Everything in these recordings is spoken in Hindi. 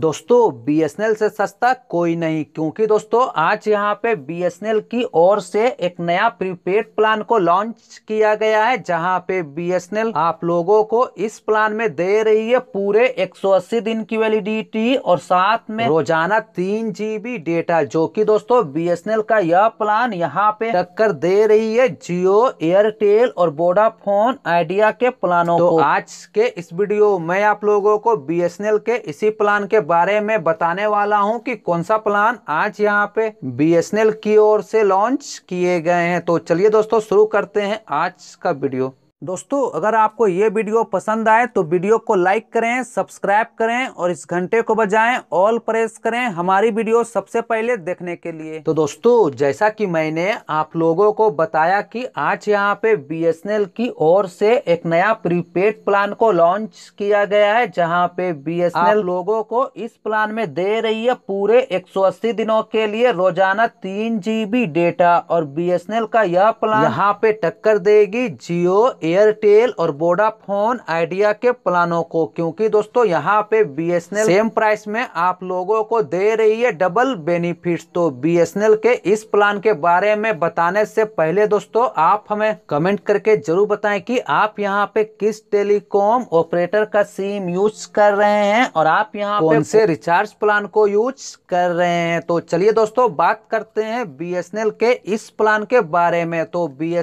दोस्तों बीएसएनएल से सस्ता कोई नहीं क्योंकि दोस्तों आज यहाँ पे बीएसएनएल की ओर से एक नया प्रीपेड प्लान को लॉन्च किया गया है जहाँ पे बीएसएनएल आप लोगों को इस प्लान में दे रही है पूरे 180 दिन की वैलिडिटी और साथ में रोजाना तीन जीबी डेटा जो कि दोस्तों बीएसएनएल का यह प्लान यहाँ पे टक्कर दे रही है जियो एयरटेल और वोडाफोन आइडिया के प्लानों तो को आज के इस वीडियो में आप लोगों को बी के इसी प्लान के बारे में बताने वाला हूं कि कौन सा प्लान आज यहां पे बीएसएनएल की ओर से लॉन्च किए गए हैं तो चलिए दोस्तों शुरू करते हैं आज का वीडियो दोस्तों अगर आपको ये वीडियो पसंद आए तो वीडियो को लाइक करें सब्सक्राइब करें और इस घंटे को बजाएं ऑल प्रेस करें हमारी वीडियो सबसे पहले देखने के लिए तो दोस्तों जैसा कि मैंने आप लोगों को बताया कि आज यहाँ पे बीएसएनएल की ओर से एक नया प्रीपेड प्लान को लॉन्च किया गया है जहाँ पे बीएसएनएल लोगों को इस प्लान में दे रही है पूरे एक दिनों के लिए रोजाना तीन डेटा और बी का यह प्लान यहाँ पे टक्कर देगी जियो एयरटेल और वोडाफोन आइडिया के प्लानों को क्योंकि दोस्तों यहाँ पे बी सेम प्राइस में आप लोगों को दे रही है डबल बेनिफिट तो बी के इस प्लान के बारे में बताने से पहले दोस्तों आप हमें कमेंट करके जरूर बताएं कि आप यहाँ पे किस टेलीकॉम ऑपरेटर का सिम यूज कर रहे हैं और आप यहाँ कौन से रिचार्ज प्लान को यूज कर रहे हैं तो चलिए दोस्तों बात करते हैं बी के इस प्लान के बारे में तो बी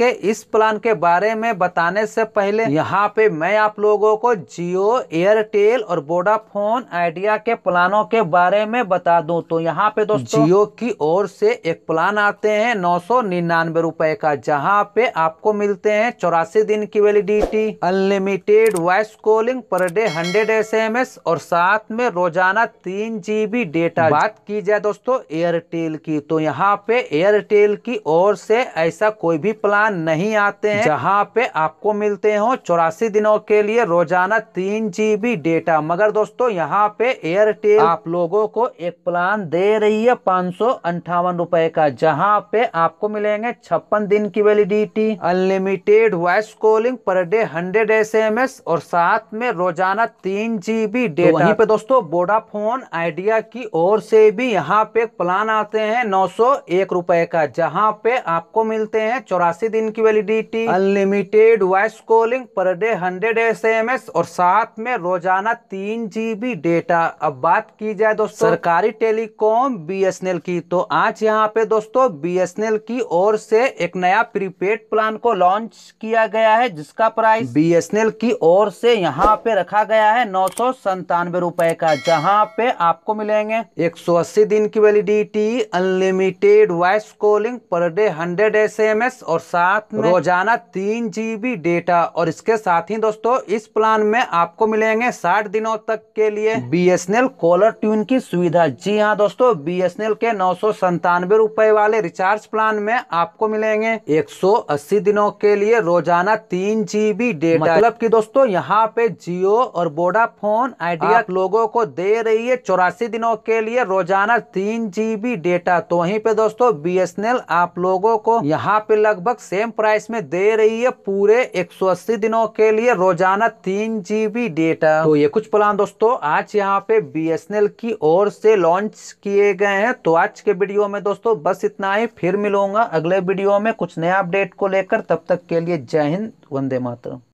के इस प्लान के बारे में में बताने से पहले यहाँ पे मैं आप लोगों को जियो एयरटेल और वोडाफोन आइडिया के प्लानों के बारे में बता दू तो यहाँ पे दोस्तों जियो की ओर से एक प्लान आते हैं नौ सौ निन्यानवे रूपए का जहाँ पे आपको मिलते हैं चौरासी दिन की validity unlimited voice calling per day hundred S और साथ में रोजाना तीन जीबी डेटा बात की जाए दोस्तों एयरटेल की तो यहाँ पे एयरटेल की ओर से ऐसा कोई भी प्लान नहीं आते हैं जहाँ पे पे आपको मिलते हो चौरासी दिनों के लिए रोजाना तीन जीबी डेटा मगर दोस्तों यहाँ पे एयरटेल आप लोगों को एक प्लान दे रही है पाँच सौ अंठावन रूपए का जहाँ पे आपको मिलेंगे छप्पन दिन की validity unlimited voice calling per day hundred S M S और साथ में रोजाना तीन जीबी डेटा तो वहीं पे दोस्तों वोडाफोन आइडिया की ओर से भी यहाँ पे प्लान आते हैं नौ सौ एक रूपए का जहाँ पे आपको मिलते हैं चौरासी दिन की validity unlimited unlimited voice calling per day hundred S M S और साथ में रोजाना तीन जीबी डेटा अब बात की जाए दोस्तों सरकारी टेलीकॉम बीएसएनएल की तो आज यहाँ पे दोस्तों बीएसएनएल की ओर से एक नया प्रीपेड प्लान को लॉन्च किया गया है जिसका प्राइस बीएसएनएल की ओर से यहाँ पे रखा गया है नौ सौ संतानवे रूपए का जहाँ पे आपको मिलेंगे एक सौ अस्सी दिन की validity unlimited voice calling per day hundred S M S और साथ में रोजाना तीन जी किसी भी डेटा और इसके साथ ही दोस्तों इस प्लान में आपको मिलेंगे साठ दिनों तक के लिए B S N L caller tune की सुविधा जी हाँ दोस्तों बी एस एन एल के नौ सौ संतानवे रूपए वाले रिचार्ज प्लान में आपको मिलेंगे एक सौ अस्सी दिनों के लिए रोजाना तीन जीबी डेटा मतलब की दोस्तों यहाँ पे जियो और वोडाफोन आइडिया लोगों को दे रही है चौरासी दिनों के लिए रोजाना तीन बी डेटा तो वहीं पे दोस्तों बी एस एन एल आप लोगों को यहाँ पे लगभग सेम प्राइस में दे रही है पूरे 180 दिनों के लिए रोजाना तीन जीबी डेटा तो ये कुछ प्लान दोस्तों आज यहाँ पे बीएसएनएल की ओर से लॉन्च किए गए हैं तो आज के वीडियो में दोस्तों बस इतना ही फिर मिलूंगा अगले वीडियो में कुछ नया अपडेट को लेकर तब तक के लिए जय हिंद वंदे मातरम